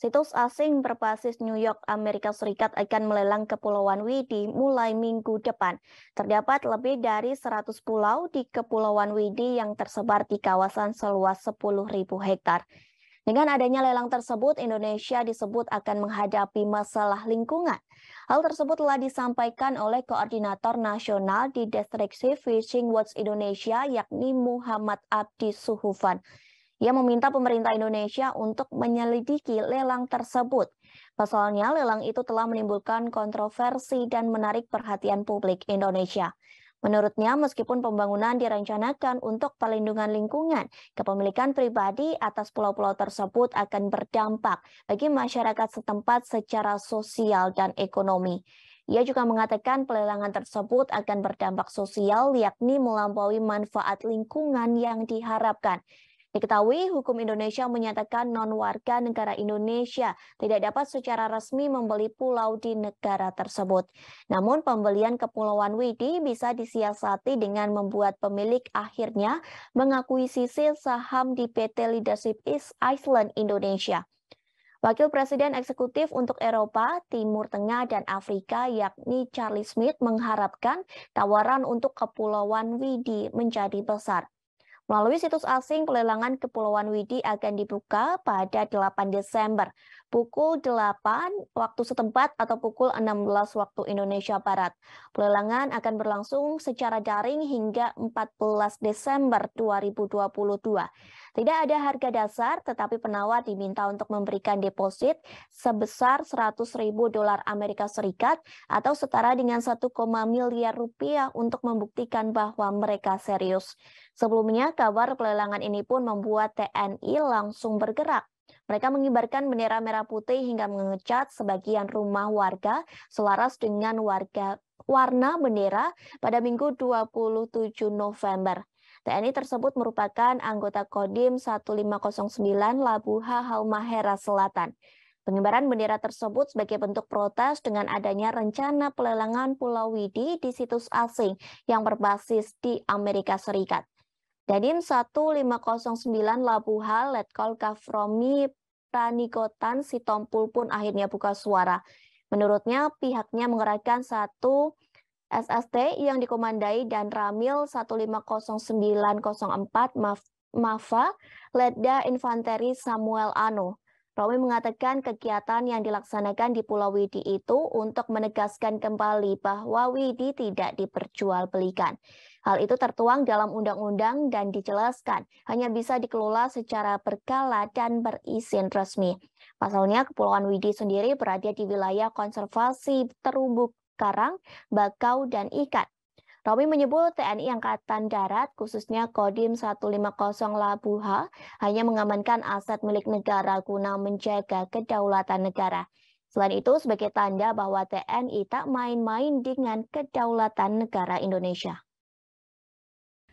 Situs asing berbasis New York, Amerika Serikat akan melelang Kepulauan Widi mulai minggu depan. Terdapat lebih dari 100 pulau di Kepulauan Widi yang tersebar di kawasan seluas 10.000 hektar. Dengan adanya lelang tersebut, Indonesia disebut akan menghadapi masalah lingkungan. Hal tersebut telah disampaikan oleh Koordinator Nasional di Destriksi Fishing Watch Indonesia, yakni Muhammad Abdi Suhufan. Ia meminta pemerintah Indonesia untuk menyelidiki lelang tersebut. Pasalnya, lelang itu telah menimbulkan kontroversi dan menarik perhatian publik Indonesia. Menurutnya, meskipun pembangunan direncanakan untuk perlindungan lingkungan, kepemilikan pribadi atas pulau-pulau tersebut akan berdampak bagi masyarakat setempat secara sosial dan ekonomi. Ia juga mengatakan pelelangan tersebut akan berdampak sosial yakni melampaui manfaat lingkungan yang diharapkan. Diketahui, hukum Indonesia menyatakan non-warga negara Indonesia tidak dapat secara resmi membeli pulau di negara tersebut. Namun, pembelian Kepulauan Widi bisa disiasati dengan membuat pemilik akhirnya mengakuisisi saham di PT Leadership East Iceland Indonesia. Wakil Presiden Eksekutif untuk Eropa, Timur Tengah, dan Afrika yakni Charlie Smith mengharapkan tawaran untuk Kepulauan Widi menjadi besar. Melalui situs asing, pelelangan Kepulauan Widi akan dibuka pada 8 Desember pukul 8 waktu setempat atau pukul 16 waktu Indonesia Barat. Pelelangan akan berlangsung secara daring hingga 14 Desember 2022. Tidak ada harga dasar, tetapi penawar diminta untuk memberikan deposit sebesar 100 ribu dolar Amerika Serikat atau setara dengan 1, miliar rupiah untuk membuktikan bahwa mereka serius. Sebelumnya, kabar pelelangan ini pun membuat TNI langsung bergerak mereka mengibarkan bendera merah putih hingga mengecat sebagian rumah warga selaras dengan warga warna bendera pada Minggu 27 November. TNI tersebut merupakan anggota Kodim 1509 Labuha Halmahera Selatan. Pengibaran bendera tersebut sebagai bentuk protes dengan adanya rencana pelelangan Pulau Widi di situs asing yang berbasis di Amerika Serikat. Dadim 1509 Labuha Letkol Kafromi Tanikotan Sitompul pun akhirnya buka suara. Menurutnya pihaknya mengerahkan satu SST yang dikomandai dan Ramil 150904 MAFA Letda Infanteri Samuel Ano. Romi mengatakan kegiatan yang dilaksanakan di Pulau Widi itu untuk menegaskan kembali bahwa Widi tidak diperjualbelikan. Hal itu tertuang dalam undang-undang dan dijelaskan hanya bisa dikelola secara berkala dan berizin resmi. Pasalnya, Kepulauan Widi sendiri berada di wilayah konservasi terumbu karang, bakau, dan ikan. Romi menyebut TNI Angkatan Darat, khususnya Kodim 150 Labuha, hanya mengamankan aset milik negara guna menjaga kedaulatan negara. Selain itu, sebagai tanda bahwa TNI tak main-main dengan kedaulatan negara Indonesia.